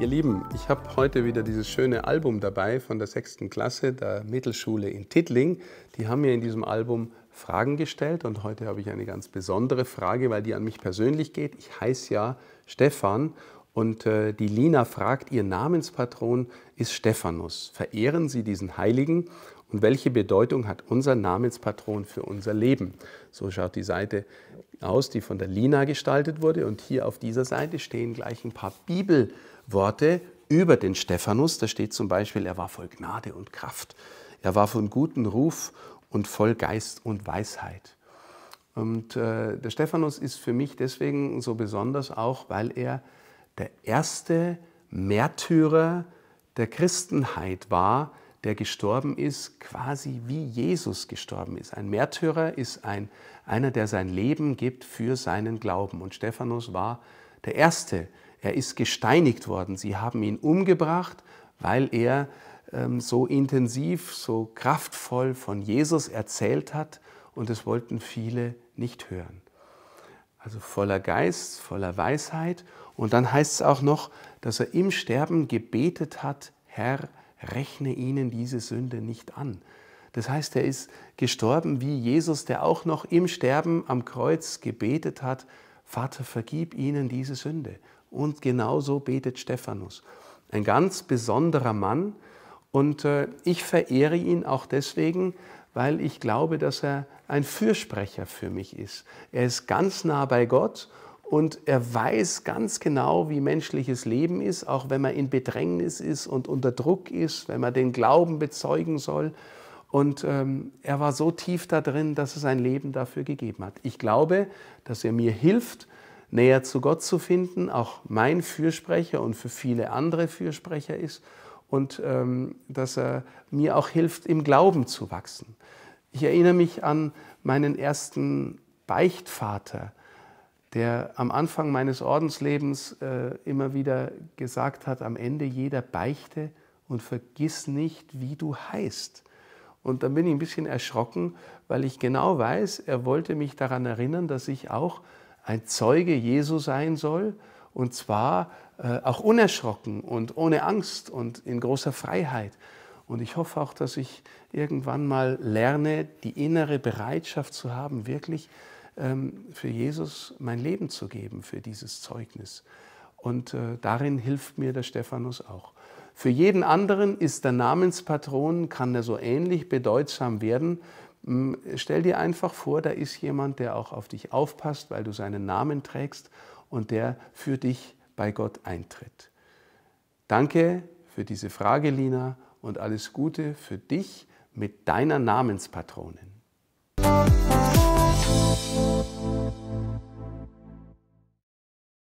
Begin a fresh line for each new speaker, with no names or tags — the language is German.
Ihr Lieben, ich habe heute wieder dieses schöne Album dabei von der 6. Klasse der Mittelschule in Tittling. Die haben mir in diesem Album Fragen gestellt und heute habe ich eine ganz besondere Frage, weil die an mich persönlich geht. Ich heiße ja Stefan und äh, die Lina fragt, ihr Namenspatron ist Stephanus. Verehren Sie diesen Heiligen und welche Bedeutung hat unser Namenspatron für unser Leben? So schaut die Seite aus, die von der Lina gestaltet wurde und hier auf dieser Seite stehen gleich ein paar Bibel. Worte über den Stephanus. Da steht zum Beispiel, er war voll Gnade und Kraft. Er war von gutem Ruf und voll Geist und Weisheit. Und äh, der Stephanus ist für mich deswegen so besonders auch, weil er der erste Märtyrer der Christenheit war, der gestorben ist, quasi wie Jesus gestorben ist. Ein Märtyrer ist ein, einer, der sein Leben gibt für seinen Glauben. Und Stephanus war der erste er ist gesteinigt worden. Sie haben ihn umgebracht, weil er ähm, so intensiv, so kraftvoll von Jesus erzählt hat und es wollten viele nicht hören. Also voller Geist, voller Weisheit. Und dann heißt es auch noch, dass er im Sterben gebetet hat, Herr, rechne ihnen diese Sünde nicht an. Das heißt, er ist gestorben wie Jesus, der auch noch im Sterben am Kreuz gebetet hat, Vater, vergib ihnen diese Sünde. Und genauso betet Stephanus. Ein ganz besonderer Mann und äh, ich verehre ihn auch deswegen, weil ich glaube, dass er ein Fürsprecher für mich ist. Er ist ganz nah bei Gott und er weiß ganz genau, wie menschliches Leben ist, auch wenn man in Bedrängnis ist und unter Druck ist, wenn man den Glauben bezeugen soll. Und ähm, er war so tief da drin, dass er sein Leben dafür gegeben hat. Ich glaube, dass er mir hilft, näher zu Gott zu finden, auch mein Fürsprecher und für viele andere Fürsprecher ist und ähm, dass er mir auch hilft, im Glauben zu wachsen. Ich erinnere mich an meinen ersten Beichtvater, der am Anfang meines Ordenslebens äh, immer wieder gesagt hat, am Ende jeder Beichte und vergiss nicht, wie du heißt. Und dann bin ich ein bisschen erschrocken, weil ich genau weiß, er wollte mich daran erinnern, dass ich auch ein Zeuge Jesu sein soll. Und zwar äh, auch unerschrocken und ohne Angst und in großer Freiheit. Und ich hoffe auch, dass ich irgendwann mal lerne, die innere Bereitschaft zu haben, wirklich ähm, für Jesus mein Leben zu geben, für dieses Zeugnis. Und äh, darin hilft mir der Stephanus auch. Für jeden anderen ist der Namenspatron, kann er so ähnlich bedeutsam werden. Hm, stell dir einfach vor, da ist jemand, der auch auf dich aufpasst, weil du seinen Namen trägst und der für dich bei Gott eintritt. Danke für diese Frage, Lina, und alles Gute für dich mit deiner Namenspatronin.